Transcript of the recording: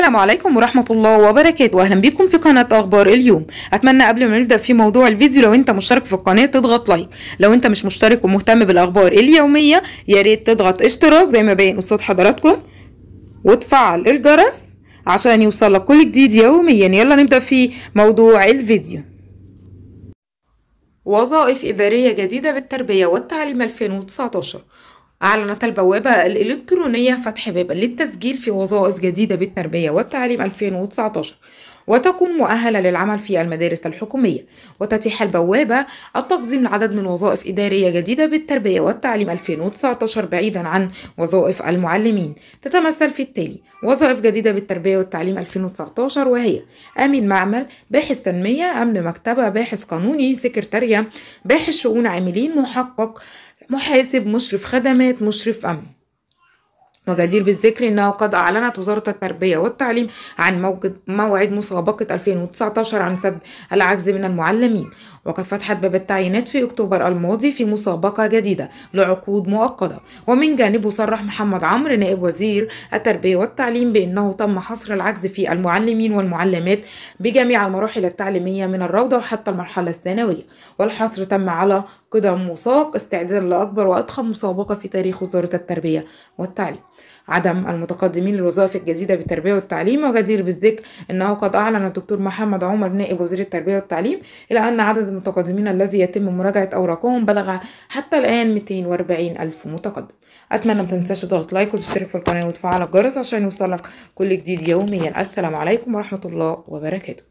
السلام عليكم ورحمة الله وبركاته واهلا بيكم في قناة اخبار اليوم اتمنى قبل ما نبدأ في موضوع الفيديو لو انت مشترك في القناة تضغط لايك لو انت مش مشترك ومهتم بالاخبار اليومية ياريت تضغط اشتراك زي ما باين قصاد حضراتكم وتفعل الجرس عشان يوصلك كل جديد يوميا يلا نبدأ في موضوع الفيديو وظائف إدارية جديدة بالتربية والتعليم 2019 أعلنت البوابة الإلكترونية فتح باب للتسجيل في وظائف جديدة بالتربية والتعليم 2019 وتكون مؤهلة للعمل في المدارس الحكومية وتتيح البوابة التقديم لعدد من وظائف إدارية جديدة بالتربية والتعليم 2019 بعيدا عن وظائف المعلمين تتمثل في التالي وظائف جديدة بالتربية والتعليم 2019 وهي أمين معمل باحث تنمية أمن مكتبة باحث قانوني سكرتارية باحث شؤون عاملين محقق محاسب مشرف خدمات مشرف أمن وجدير بالذكر أنه قد أعلنت وزارة التربية والتعليم عن موعد مسابقة 2019 عن سد العجز من المعلمين وقد فتحت باب التعيينات في أكتوبر الماضي في مسابقة جديدة لعقود مؤقتة ومن جانبه صرح محمد عمرو نائب وزير التربية والتعليم بأنه تم حصر العجز في المعلمين والمعلمات بجميع المراحل التعليمية من الروضة وحتى المرحلة الثانوية والحصر تم على قدم وساق استعدادا لأكبر وأضخم مسابقة في تاريخ وزارة التربية والتعليم عدم المتقدمين للوظائف الجديده بالتربيه والتعليم وجدير بالذكر انه قد اعلن الدكتور محمد عمر نائب وزير التربيه والتعليم الى ان عدد المتقدمين الذي يتم مراجعه اوراقهم بلغ حتى الان 240 الف متقدم اتمنى ما تنساش تضغط لايك وتشترك في القناه وتفعل الجرس عشان يوصلك كل جديد يوميا السلام عليكم ورحمه الله وبركاته